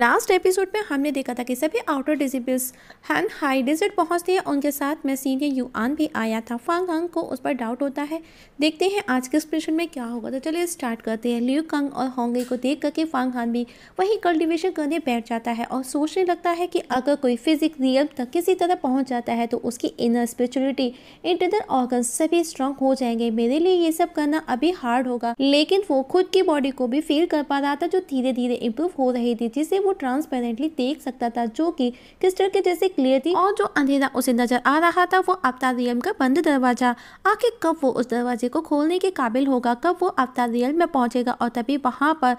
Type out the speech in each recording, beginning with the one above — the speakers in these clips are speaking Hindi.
लास्ट एपिसोड में हमने देखा था कि सभी आउटर डिजिबल्स हैंग हाई डिजिट पहुंचते हैं उनके साथ में सीनियर यूआन भी आया था फंग हंग को उस पर डाउट होता है देखते हैं आज के एक्सप्रेशन में क्या होगा तो चलिए स्टार्ट करते हैं लियू कंग और होंगे को देख करके फंग हंग भी वही कल्टिवेशन करने बैठ जाता है और सोचने लगता है कि अगर कोई फिजिक रियल तक किसी तरह पहुँच जाता है तो उसकी इनर स्पिरिचुअलिटी इंटरनल ऑर्गन सभी स्ट्रांग हो जाएंगे मेरे लिए ये सब करना अभी हार्ड होगा लेकिन वो खुद की बॉडी को भी फील कर पा रहा था जो धीरे धीरे इम्प्रूव हो रही थी जिससे वो ट्रांसपेरेंटली देख सकता था जो कि क्रिस्टल के जैसे क्लियर थी और जो अंधेरा उसे नजर आ रहा था वो अवतार रियल का बंद दरवाजा आखिर कब वो उस दरवाजे को खोलने के काबिल होगा कब वो अवतार रियल में पहुंचेगा और तभी वहां पर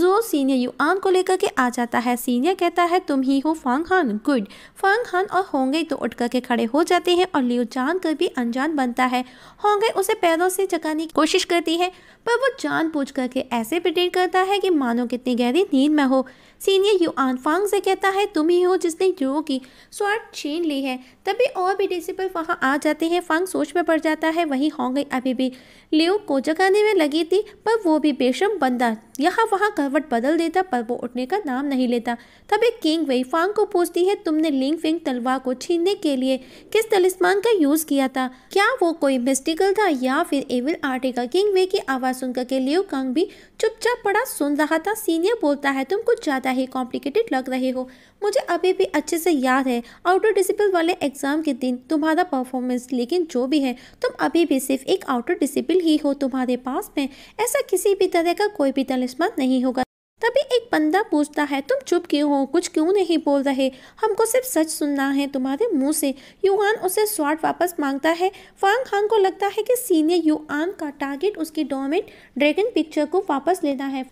जो सीनियर युआन को लेकर के आ जाता है सीनियर कहता है तुम ही हो फांग हान गुड फांग हान और होंगे तो उठ करके खड़े हो जाते हैं और लियो जान कर भी अनजान बनता है होंगे उसे पैरों से जगाने की कोशिश करती है पर वो जान पूछ करके ऐसे प्रिटेंड करता है कि मानो कितनी गहरी नींद में हो सीनियर लिए युआन फांग से कहता है तुम ही हो जिसने युओ की स्वार्थ छीन ली है तभी और भी डेसिपल वहाँ आ जाते हैं फांग सोच में पड़ जाता है वहीं होंगे अभी भी लियो को जगाने में लगी थी पर वो भी बेशम बंदा यहाँ वहाँ करवट बदल देता पर वो उठने का नाम नहीं लेता तब एक किंग वे फांग को पूछती है तुमने लिंग फिंग तलवार को छीनने के लिए किस तलिस्मान का यूज़ किया था क्या वो कोई मिस्टिकल था या फिर एविल आर्टे का किंग वे की आवाज़ सुनकर के लियो कंग भी चुपचाप पड़ा सुन रहा था सीनियर बोलता है तुम कुछ ज़्यादा ही कॉम्प्लिकेटेड लग रहे हो मुझे अभी भी अच्छे से याद है आउटर डिसिप्लिन वाले एग्ज़ाम के दिन तुम्हारा परफॉर्मेंस लेकिन जो भी है तुम अभी भी सिर्फ एक आउटर डिसिप्लिन ही हो तुम्हारे पास में ऐसा किसी भी तरह का कोई भी तलिस करिश्मा नहीं होगा तभी एक बंदा पूछता है तुम चुप क्यों हो कुछ क्यों नहीं बोल रहे हमको सिर्फ सच सुनना है तुम्हारे मुंह से युआन उसे स्वाट वापस मांगता है फांग खान को लगता है कि सीनियर युआन का टारगेट उसकी डोमेट ड्रैगन पिक्चर को वापस लेना है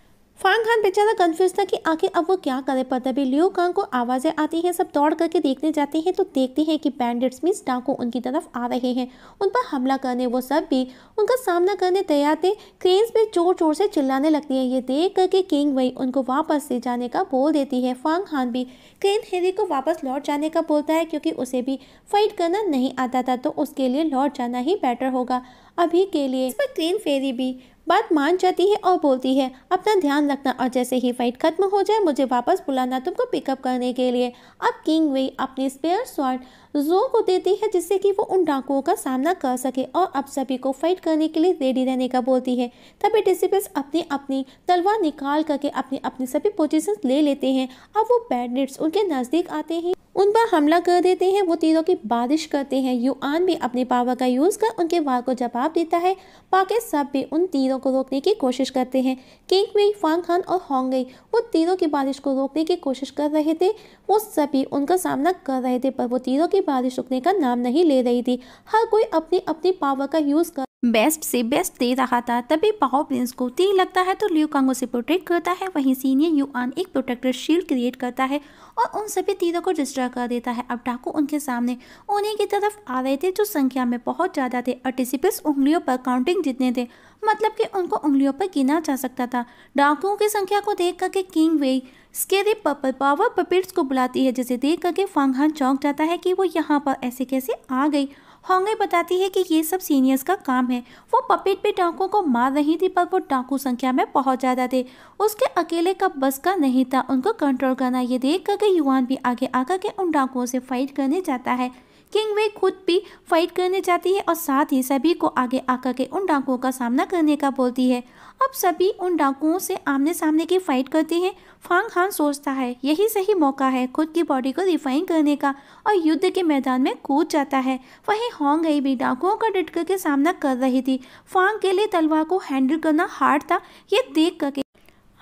फान खान बेचारा कंफ्यूज था कि आखिर अब वो क्या करे पर तभी लियो कांग को आवाज़ें आती हैं सब दौड़ करके देखने जाते हैं तो देखते हैं कि बैंडिट्स मिस डाकू उनकी तरफ आ रहे हैं उन पर हमला करने वो सब भी उनका सामना करने तैयार थे क्रेन्स भी चोर चोर से चिल्लाने लगती है ये देख करके किंग वही उनको वापस ले जाने का बोल देती है फान खान भी क्रेन हेरी को वापस लौट जाने का बोलता है क्योंकि उसे भी फाइट करना नहीं आता था तो उसके लिए लौट जाना ही बेटर होगा अभी के लिए इस पर क्रेन फेरी भी बात मान जाती है और बोलती है अपना ध्यान रखना और जैसे ही फाइट खत्म हो जाए मुझे वापस बुलाना तुमको पिकअप करने के लिए अब किंग वे अपनी स्पेयर स्वॉर्ड जो को देती है जिससे कि वो उन डाकुओं का सामना कर सके और अब सभी को फाइट करने के लिए रेडी रहने का बोलती है तभी डिसिपल्स अपनी अपनी तलवार निकाल करके अपनी अपनी सभी पोजिशन ले लेते हैं अब वो बैडनेट्स उनके नज़दीक आते हैं उन पर हमला कर देते हैं वो तीरों की बारिश करते हैं यूआन भी अपनी पावर का यूज़ कर उनके वार को जवाब देता है पाके सब भी उन तीरों को रोकने की कोशिश करते हैं किंग में फांग खान और होंग गई वो तीरों की बारिश को रोकने की कोशिश कर रहे थे वो सभी उनका सामना कर रहे थे पर वो तीरों की बारिश रुकने का नाम नहीं ले रही थी हर कोई अपनी अपनी पावर का यूज़ कर बेस्ट से बेस्ट दे रहा था तभी पाओ प्रिंस को तीर लगता है तो लियो कांगो से प्रोटेक्ट करता है वहीं सीनियर यू आन एक प्रोटेक्टर शील्ड क्रिएट करता है और उन सभी तीरों को डिस्ट्रा कर देता है अब डाकू उनके सामने उन्हीं की तरफ आ रहे थे जो संख्या में बहुत ज़्यादा थे और उंगलियों पर काउंटिंग जितने थे मतलब कि उनको उंगलियों पर गिना जा सकता था डाकुओं की संख्या को देख करके किंग वे स्केरी पर्पल पावर पपिट्स को बुलाती है जिसे देख करके फांगहान चौंक जाता है कि वो यहाँ पर ऐसे कैसे आ गई होंगे बताती है कि ये सब सीनियर्स का काम है वो पपेट भी डाकुओं को मार रही थी पर वो डाकू संख्या में बहुत ज़्यादा थे उसके अकेले का बस का नहीं था उनको कंट्रोल करना ये देख कर के युवान भी आगे आकर के उन डाकुओं से फाइट करने जाता है किंग वे खुद भी फाइट करने जाती है और साथ ही सभी को आगे आकर के उन डाकुओं का सामना करने का बोलती है अब सभी उन डाकुओं से आमने सामने की फाइट करते हैं फांग हान सोचता है यही सही मौका है खुद की बॉडी को रिफाइन करने का और युद्ध के मैदान में कूद जाता है वहीं होंग भी डाकुओं का डट करके सामना कर रही थी फांग के लिए तलवार को हैंडल करना हार्ड था ये देख करके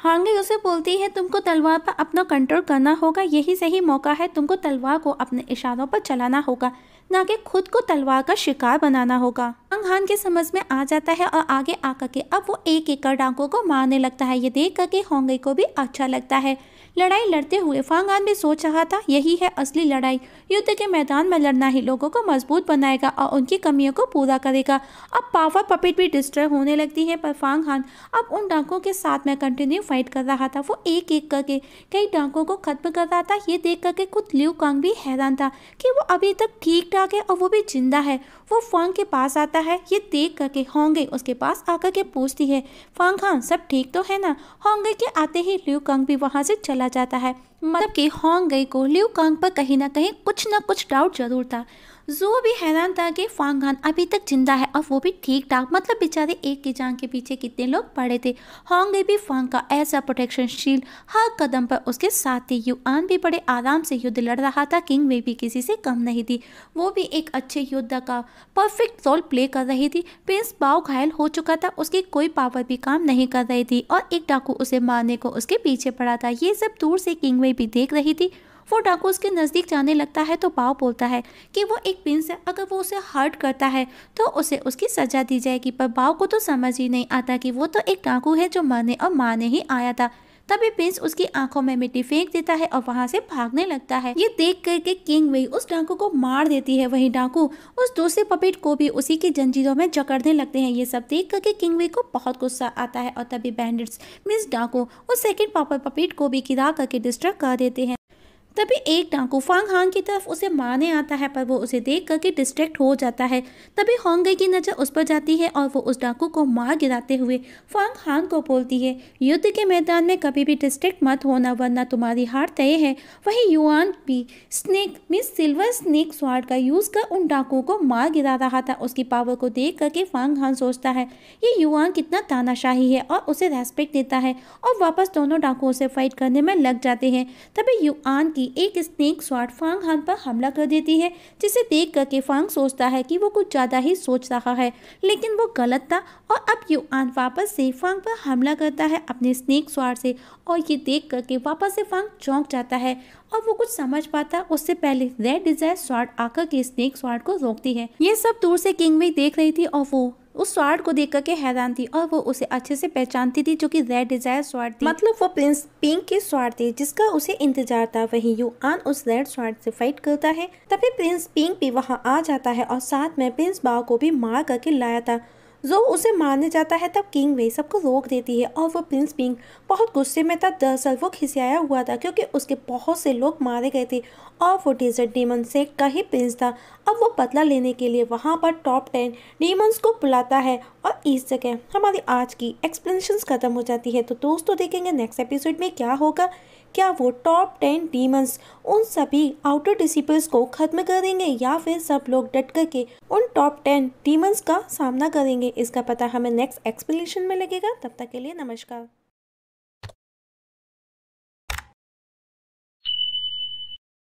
हांगी उसे बोलती है तुमको तलवार पर अपना कंट्रोल करना होगा यही सही मौका है तुमको तलवार को अपने इशारों पर चलाना होगा ना कि खुद को तलवार का शिकार बनाना होगा अंग हान के समझ में आ जाता है और आगे आकर के अब वो एक एक कर डांकों को मारने लगता है ये देख करके होंगे को भी अच्छा लगता है लड़ाई लड़ते हुए फांग भी सोच रहा था यही है असली लड़ाई युद्ध के मैदान में लड़ना ही लोगों को मजबूत बनाएगा और उनकी कमियों को पूरा करेगा अब पावर पपेट भी डिस्ट्रॉय होने लगती है पर फांग खान अब उन डांकों के साथ में कंटिन्यू फाइट कर रहा था वो एक एक करके कई डांकों को खत्म कर रहा था ये देख करके खुद ल्यू कांग भी हैरान था कि वो अभी तक ठीक ठाक है और वो भी जिंदा है वो फांग के पास आता है ये देख करके होंगे उसके पास आकर के पूछती है फांग खान हाँ, सब ठीक तो है ना होंगे के आते ही ल्यू कांग भी वहाँ से चला जाता है मतलब कि होंगे को ल्यू कांग पर कहीं ना कहीं कुछ ना कुछ डाउट जरूर था जो भी हैरान था कि फांग खान अभी तक जिंदा है और वो भी ठीक ठाक मतलब बेचारे एक की जान के पीछे कितने लोग पड़े थे होंगे भी फांग का ऐसा प्रोटेक्शन शील्ड हर कदम पर उसके साथ थे युआन भी बड़े आराम से युद्ध लड़ रहा था किंग वे भी किसी से कम नहीं थी वो भी एक अच्छे योद्धा का परफेक्ट रोल प्ले कर रही थी प्रिंस बाव घायल हो चुका था उसकी कोई पावर भी काम नहीं कर रही थी और एक डाकू उसे मारने को उसके पीछे पड़ा था ये सब दूर से किंग वे भी देख रही थी वो डाकू उसके नज़दीक जाने लगता है तो पाव बोलता है कि वो एक प्रिंस है अगर वो उसे हर्ट करता है तो उसे उसकी सज़ा दी जाएगी पर पाव को तो समझ ही नहीं आता कि वो तो एक डाकू है जो मरने और मारने ही आया था तभी प्रिंस उसकी आंखों में मिट्टी फेंक देता है और वहां से भागने लगता है ये देख करके किंग वही उस डाकू को मार देती है वही डाकू उस दूसरे पपेट को भी उसी की जंजीरों में जकड़ने लगते हैं ये सब देख करके किंग वे को बहुत गुस्सा आता है और तभी बैंडिट्स मिस डाकू उस सेकेंड पापर पपेट को भी गिरा करके डिस्टर्ब कर देते हैं तभी एक डाकू फांग हांग की तरफ उसे मारने आता है पर वो उसे देख करके डिस्ट्रैक्ट हो जाता है तभी होंगे की नज़र उस पर जाती है और वो उस डाकू को मार गिराते हुए फांग हांग को बोलती है युद्ध के मैदान में कभी भी डिस्ट्रैक्ट मत होना वरना तुम्हारी हार तय है वही युआन भी snake miss silver snake squad का यूज़ कर उन डाकुओं को मार गिरा रहा था उसकी पावर को देख करके फांग हांग सोचता है ये युआन कितना तानाशाही है और उसे रेस्पेक्ट देता है और वापस दोनों डाकुओं से फाइट करने में लग जाते हैं तभी युआन की ही एक स्नेक स्वाट फांग हान पर हमला कर देती है जिसे देख करके फांग सोचता है कि वो कुछ ज़्यादा ही सोच रहा है लेकिन वो गलत था और अब युआन वापस से फांग पर हमला करता है अपने स्नेक स्वाट से और ये देख करके वापस से फांग चौंक जाता है और वो कुछ समझ पाता उससे पहले रेड डिजायर स्वाट आकर के स्नेक स्वाट को रोकती है ये सब दूर से किंग भी देख रही थी और वो उस स्वार्ड को देख करके हैरान थी और वो उसे अच्छे से पहचानती थी जो कि रेड डिजायर स्वार्ड थी मतलब वो प्रिंस पिंक के स्वार्ड थी जिसका उसे इंतजार था वही यू आन उस रेड स्वार्ड से फाइट करता है तभी प्रिंस पिंक भी वहाँ आ जाता है और साथ में प्रिंस बाव को भी मार करके लाया था जो उसे मारने जाता है तब किंग वे सबको रोक देती है और वो प्रिंस पिंग बहुत गुस्से में था दरअसल वो खिसियाया हुआ था क्योंकि उसके बहुत से लोग मारे गए थे और वो डेजर्ट डीमन से का ही प्रिंस था अब वो बदला लेने के लिए वहाँ पर टॉप टेन डीमन्स को बुलाता है और इस जगह हमारी आज की एक्सप्लेनेशन ख़त्म हो जाती है तो दोस्तों देखेंगे नेक्स्ट एपिसोड में क्या होगा क्या वो टॉप टेन डीमंस उन सभी आउटर डिसिपल्स को खत्म करेंगे या फिर सब लोग डट करके उन टॉप टेन डीमंस का सामना करेंगे इसका पता हमें नेक्स्ट एक्सप्लेनेशन में लगेगा तब तक के लिए नमस्कार